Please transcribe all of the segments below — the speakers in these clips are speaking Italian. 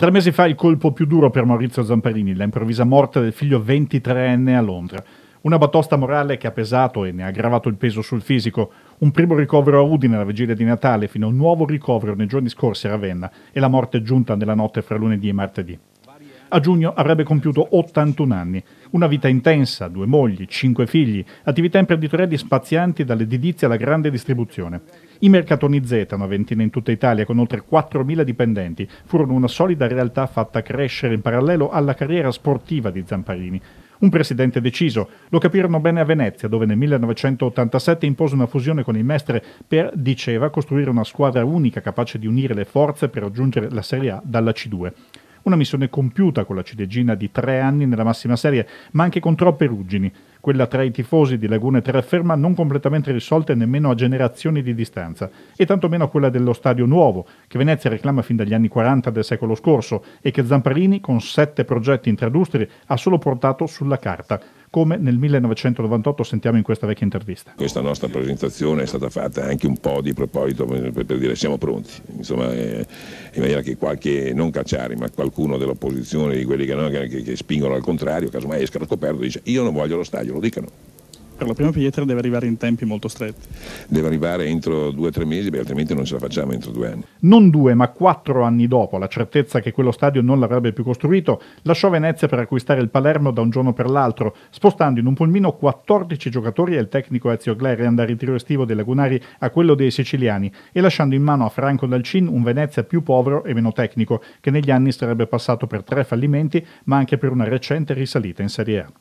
Tre mesi fa il colpo più duro per Maurizio Zamparini, la improvvisa morte del figlio 23enne a Londra. Una batosta morale che ha pesato e ne ha aggravato il peso sul fisico, un primo ricovero a Udine alla vigilia di Natale fino a un nuovo ricovero nei giorni scorsi a Ravenna e la morte giunta nella notte fra lunedì e martedì. A giugno avrebbe compiuto 81 anni. Una vita intensa, due mogli, cinque figli, attività imprenditoriali spazianti dall'edilizia alla grande distribuzione. I Mercatoni Z, una ventina in tutta Italia con oltre 4.000 dipendenti, furono una solida realtà fatta crescere in parallelo alla carriera sportiva di Zamparini. Un presidente deciso, lo capirono bene a Venezia, dove nel 1987 impose una fusione con il Mestre per, diceva, costruire una squadra unica capace di unire le forze per raggiungere la Serie A dalla C2. Una missione compiuta con la ciliegina di tre anni nella massima serie, ma anche con troppe ruggini, quella tra i tifosi di Laguna e Terraferma non completamente risolta nemmeno a generazioni di distanza, e tantomeno quella dello Stadio Nuovo, che Venezia reclama fin dagli anni 40 del secolo scorso e che Zamparini, con sette progetti intradustri, ha solo portato sulla carta come nel 1998 sentiamo in questa vecchia intervista. Questa nostra presentazione è stata fatta anche un po' di proposito per, per dire siamo pronti, insomma, eh, in maniera che qualche, non cacciari, ma qualcuno dell'opposizione, di quelli che, no, che, che spingono al contrario, casomai esca da scoperto, dice io non voglio lo stadio, lo dicano per la prima pietra deve arrivare in tempi molto stretti. Deve arrivare entro due o tre mesi perché altrimenti non ce la facciamo entro due anni. Non due ma quattro anni dopo la certezza che quello stadio non l'avrebbe più costruito lasciò Venezia per acquistare il Palermo da un giorno per l'altro spostando in un pulmino 14 giocatori e il tecnico Ezio Glerian dal ritiro estivo dei lagunari a quello dei siciliani e lasciando in mano a Franco Dalcin un Venezia più povero e meno tecnico che negli anni sarebbe passato per tre fallimenti ma anche per una recente risalita in Serie A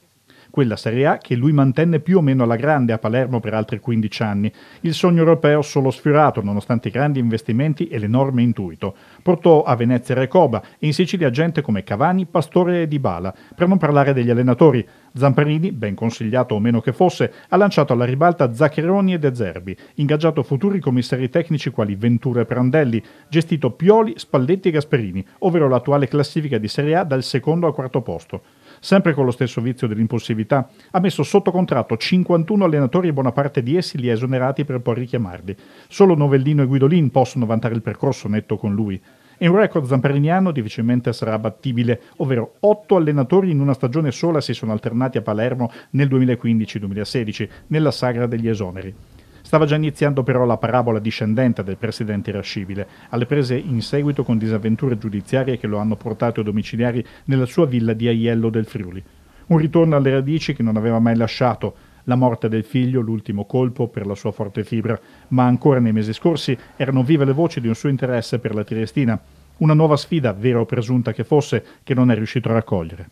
quella Serie A che lui mantenne più o meno alla grande a Palermo per altri 15 anni. Il sogno europeo solo sfiorato, nonostante i grandi investimenti e l'enorme intuito. Portò a Venezia Recoba e in Sicilia gente come Cavani, Pastore e Dybala, per non parlare degli allenatori. Zamparini, ben consigliato o meno che fosse, ha lanciato alla ribalta Zaccheroni e De Zerbi, ingaggiato futuri commissari tecnici quali Ventura e Prandelli, gestito Pioli, Spalletti e Gasperini, ovvero l'attuale classifica di Serie A dal secondo al quarto posto sempre con lo stesso vizio dell'impulsività, ha messo sotto contratto 51 allenatori e buona parte di essi li ha esonerati per poi richiamarli. Solo Novellino e Guidolin possono vantare il percorso netto con lui. E un record zamperiniano difficilmente sarà battibile, ovvero 8 allenatori in una stagione sola si sono alternati a Palermo nel 2015-2016, nella sagra degli esoneri. Stava già iniziando però la parabola discendente del presidente irascibile, alle prese in seguito con disavventure giudiziarie che lo hanno portato ai domiciliari nella sua villa di Aiello del Friuli. Un ritorno alle radici che non aveva mai lasciato, la morte del figlio, l'ultimo colpo per la sua forte fibra, ma ancora nei mesi scorsi erano vive le voci di un suo interesse per la Triestina, una nuova sfida, vera o presunta che fosse, che non è riuscito a raccogliere.